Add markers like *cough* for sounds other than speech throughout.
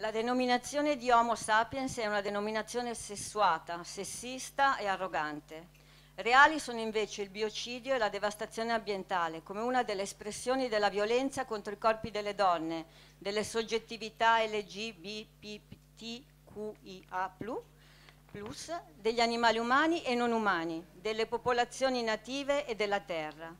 La denominazione di Homo sapiens è una denominazione sessuata, sessista e arrogante. Reali sono invece il biocidio e la devastazione ambientale, come una delle espressioni della violenza contro i corpi delle donne, delle soggettività LGBTQIA+, degli animali umani e non umani, delle popolazioni native e della terra.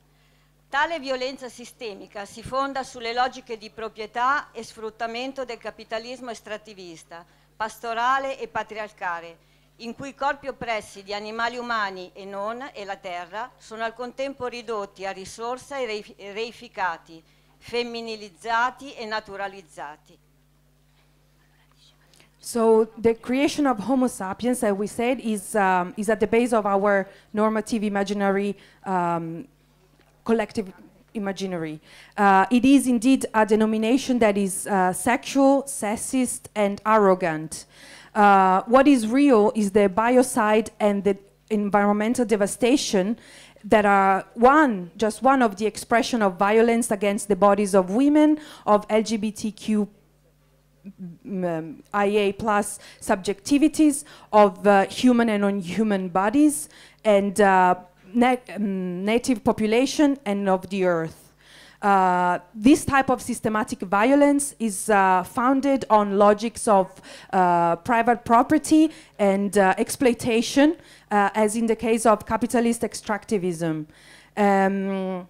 Tale violenza sistemica si fonda sulle logiche di proprietà e sfruttamento del capitalismo estrattivista, pastorale e patriarcale, in cui i corpi oppressi di animali umani e non e la terra sono al contempo ridotti a risorsa e reificati, femminilizzati e naturalizzati. So the creation of Homo sapiens, as we said, is, um, is at the base of our normative imaginary um, collective imaginary. Uh, it is indeed a denomination that is uh, sexual, sexist, and arrogant. Uh, what is real is the biocide and the environmental devastation that are one, just one of the expression of violence against the bodies of women, of LGBTQ mm, um, IA plus subjectivities, of uh, human and non-human bodies, and uh, Mm, native population and of the earth. Uh, this type of systematic violence is uh, founded on logics of uh, private property and uh, exploitation, uh, as in the case of capitalist extractivism. Um,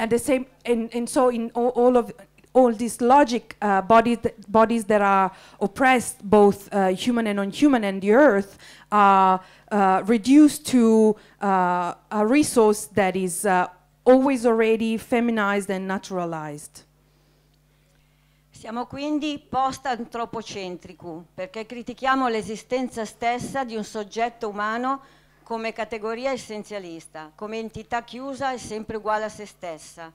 and the same, and, and so in all, all of all these logic uh, bodies, th bodies that are oppressed, both uh, human and non-human, and the earth are uh, uh, reduced to uh, a resource that is uh, always already feminized and naturalized. Siamo quindi post-antropocentrici perché critichiamo l'esistenza stessa di un soggetto umano come categoria essenzialista, come entità chiusa e sempre uguale a se stessa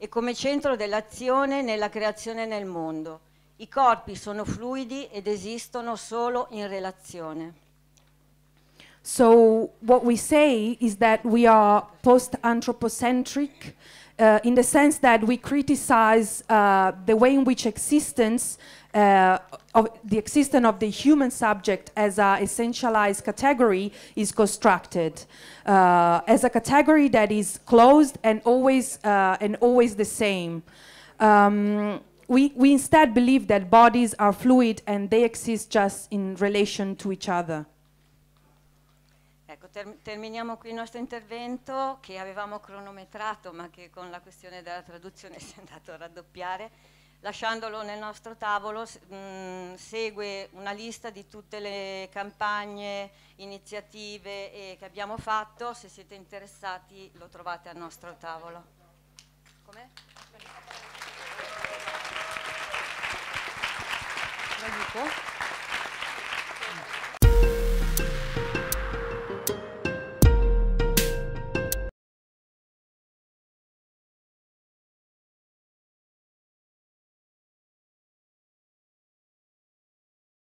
e come centro dell'azione nella creazione nel mondo. I corpi sono fluidi ed esistono solo in relazione. So what we say is that we are post-anthropocentric uh, in the sense that we criticize uh, the way in which existence uh, of the existence of the human subject as an essentialized category is constructed uh, as a category that is closed and always uh, and always the same. Um, we, we instead believe that bodies are fluid and they exist just in relation to each other. Ecco, ter terminiamo qui il nostro intervento che avevamo cronometrato ma che con la questione della traduzione *laughs* si è andato a raddoppiare. Lasciandolo nel nostro tavolo mh, mm, segue una lista di tutte le campagne, iniziative eh, che abbiamo fatto. Se siete interessati lo trovate al nostro tavolo. Come?